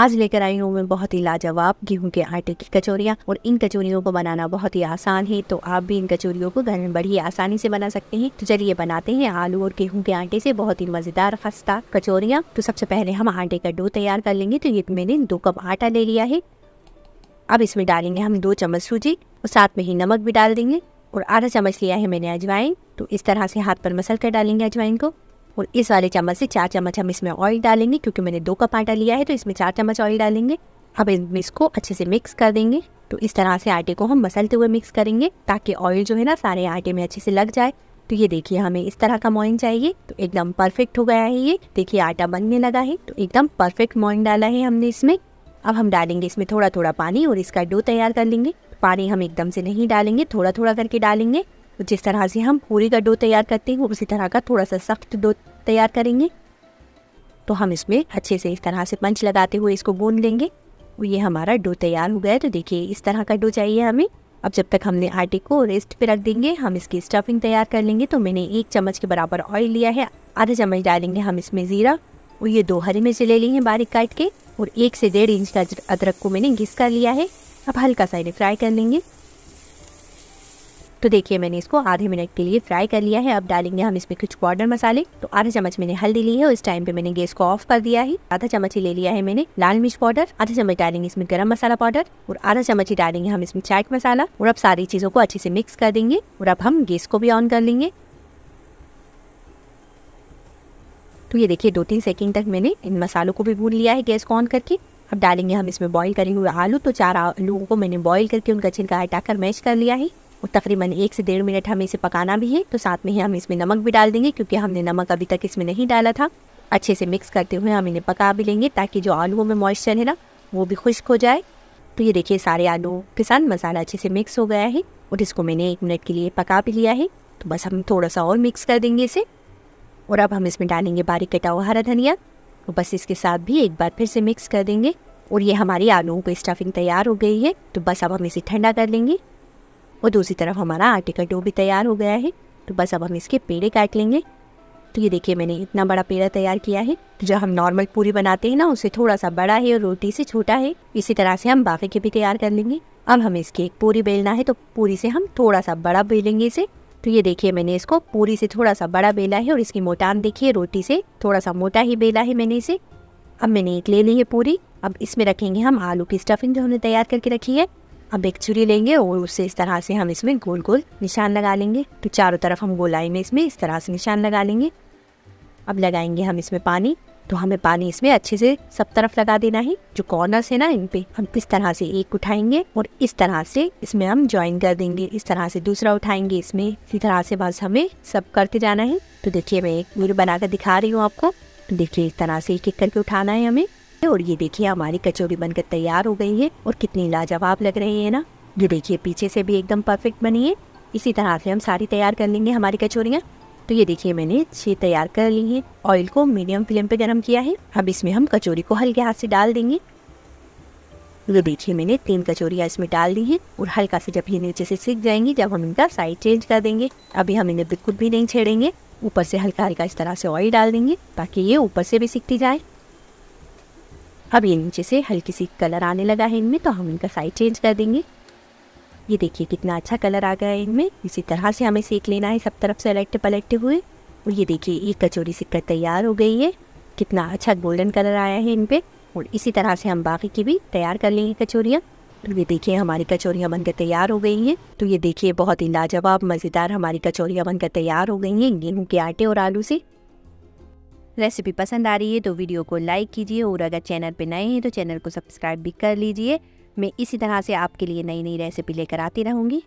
आज लेकर आई हूँ मैं बहुत ही लाजवाब गेहूँ के आटे की कचौरियाँ और इन कचौरियों को बनाना बहुत ही आसान है तो आप भी इन कचौरियों को घर में बड़ी आसानी से बना सकते हैं तो चलिए बनाते हैं आलू और गेहूँ के आटे से बहुत ही मजेदार खस्ता कचौरियाँ तो सबसे पहले हम आटे का डो तैयार कर लेंगे तो ये मैंने दो कप आटा ले लिया है अब इसमें डालेंगे हम दो चम्मच सूजी और साथ में ही नमक भी डाल देंगे और आधा चम्मच लिया है मैंने अजवाइन तो इस तरह से हाथ पर मसल कर डालेंगे अजवाइन को और इस वाले चम्मच से चार चम्मच हम इसमें ऑयल डालेंगे क्योंकि मैंने दो कप आटा लिया है तो इसमें चार चम्मच ऑयल डालेंगे अब इसमें इसको अच्छे से मिक्स कर देंगे तो इस तरह से आटे को हम मसलते हुए मिक्स करेंगे ताकि ऑयल जो है ना सारे आटे में अच्छे से लग जाए तो ये देखिए हमें इस तरह का मोइन चाहिए तो एकदम परफेक्ट हो गया है ये देखिए आटा बनने लगा है तो एकदम परफेक्ट मोइन डाला है हमने इसमें अब हम डालेंगे इसमें थोड़ा थोड़ा पानी और इसका डो तैयार कर लेंगे पानी हम एकदम से नहीं डालेंगे थोड़ा थोड़ा करके डालेंगे जिस तरह से हम पूरी का डो तैयार करते हैं उसी तरह का थोड़ा सा सख्त डो तैयार करेंगे तो हम इसमें अच्छे से इस तरह से पंच लगाते हुए इसको गूंद लेंगे ये हमारा डो तैयार हो गया है तो देखिए इस तरह का डो चाहिए हमें अब जब तक हमने आटे को रेस्ट पे रख देंगे हम इसकी स्टफिंग तैयार कर लेंगे तो मैंने एक चम्मच के बराबर ऑयल लिया है आधा चम्मच डालेंगे हम इसमें ज़ीरा और ये दो हरी मिर्च ले ली हैं बारीक काट के और एक से डेढ़ इंच का अदरक को मैंने घिस कर लिया है अब हल्का सा इन्हें फ्राई कर लेंगे तो देखिए मैंने इसको आधे मिनट के लिए फ्राई कर लिया है अब डालेंगे हम इसमें कुछ पाउडर मसाले तो आधा चम्मच मैंने हल्दी ली है उस टाइम पे मैंने गैस को ऑफ कर दिया है आधा चम्मच ही ले लिया है मैंने लाल मिर्च पाउडर आधा चम्मच डालेंगे इसमें गर्म मसाला पाउडर और आधा चम्मच ही डालेंगे हम इसमें चाट मसाला और अब सारी चीज़ों को अच्छे से मिक्स कर देंगे और अब हम गैस को भी ऑन कर लेंगे तो ये देखिए दो तीन सेकेंड तक मैंने इन मसालों को भी भून लिया है गैस को ऑन करके अब डालेंगे हम इसमें बॉईल करे हुए आलू तो चार आलू को मैंने बॉईल करके उनका छिलका हटाकर मैश कर लिया है तकरीबन एक से डेढ़ मिनट हमें इसे पकाना भी है तो साथ में ही हम इसमें नमक भी डाल देंगे क्योंकि हमने नमक अभी तक इसमें नहीं डाला था अच्छे से मिक्स करते हुए हम इन्हें पका भी लेंगे ताकि जो आलूओं में मॉइस्चर है ना वो भी खुश्क हो जाए तो ये देखिए सारे आलू के साथ मसाला अच्छे से मिक्स हो गया है और इसको मैंने एक मिनट के लिए पका भी लिया है तो बस हम थोड़ा सा और मिक्स कर देंगे इसे और अब हम इसमें डालेंगे बारीक कटा हुआ हरा धनिया तो बस इसके साथ भी एक बार फिर से मिक्स कर देंगे और ये हमारी आलूओं की स्टफिंग तैयार हो गई है तो बस अब हम इसे ठंडा कर लेंगे और दूसरी तरफ हमारा आटे का डो भी तैयार हो गया है तो बस अब हम इसके पेड़े काट लेंगे तो ये देखिए मैंने इतना बड़ा पेड़ा तैयार किया है तो जब हम नॉर्मल पूरी बनाते हैं ना उससे थोड़ा सा बड़ा है और रोटी से छोटा है इसी तरह से हम बाफे के भी तैयार कर लेंगे अब हमें इसकी एक पूरी बेलना है तो पूरी से हम थोड़ा सा बड़ा बेलेंगे इसे तो ये देखिए मैंने इसको पूरी से थोड़ा सा बड़ा बेला है और इसकी मोटान देखिए रोटी से थोड़ा सा मोटा ही बेला है मैंने इसे अब मैंने एक ले ली है पूरी अब इसमें रखेंगे हम आलू की स्टफिंग जो हमने तैयार करके रखी है अब एक छुरी लेंगे और उसे इस तरह से हम इसमें गोल गोल निशान लगा लेंगे तो चारों तरफ हम गोलाई में इसमें इस तरह से निशान लगा लेंगे अब लगाएंगे हम इसमें पानी तो हमें पानी इसमें अच्छे से सब तरफ लगा देना है जो कॉर्नर्स है ना इन पे हम इस तरह से एक उठाएंगे और इस तरह से इसमें हम ज्वाइन कर देंगे इस तरह से दूसरा उठाएंगे इसमें इसी तरह से बस हमें सब करते जाना है तो देखिए मैं एक वीडियो बनाकर दिखा रही हूँ आपको तो देखिए इस तरह से एक एक करके उठाना है हमें और ये देखिए हमारी कचौड़ी बनकर तैयार हो गई है और कितनी लाजवाब लग रही है ना ये देखिए पीछे से भी एकदम परफेक्ट बनी है इसी तरह से हम सारी तैयार कर लेंगे हमारी कचौरियाँ तो ये देखिए मैंने छह तैयार कर ली है ऑयल को मीडियम फ्लेम पे गर्म किया है अब इसमें हम कचौरी को हल्के हाथ से डाल देंगे ये देखिए मैंने तीन कचौरियाँ इसमें डाल दी है और हल्का से जब ये नीचे से सीख जाएंगी जब हम इनका साइड चेंज कर देंगे अभी हम इन्हें बिल्कुल भी नहीं छेड़ेंगे ऊपर से हल्का हल्का इस तरह से ऑयल डाल देंगे ताकि ये ऊपर से भी सीखती जाए अब ये नीचे से हल्की सी कलर आने लगा है इनमें तो हम इनका साइड चेंज कर देंगे ये देखिए कितना अच्छा कलर आ गया है इनमें इसी तरह से हमें सेक लेना है सब तरफ से अलटते पलटते हुए और ये देखिए ये कचौरी सिक्कर तैयार हो गई है कितना अच्छा गोल्डन कलर आया है इन पर और इसी तरह से हम बाकी की भी तैयार कर लेंगे कचौरियाँ तो ये देखिए हमारी कचौरियाँ बनकर तैयार हो गई हैं तो ये देखिए बहुत ही लाजवाब मज़ेदार हमारी कचौरियाँ बनकर तैयार हो गई हैं गेहूँ के आटे और आलू से रेसिपी पसंद आ रही है तो वीडियो को लाइक कीजिए और अगर चैनल पर नए हैं तो चैनल को सब्सक्राइब भी कर लीजिए मैं इसी तरह से आपके लिए नई नई रेसिपी लेकर आती रहूँगी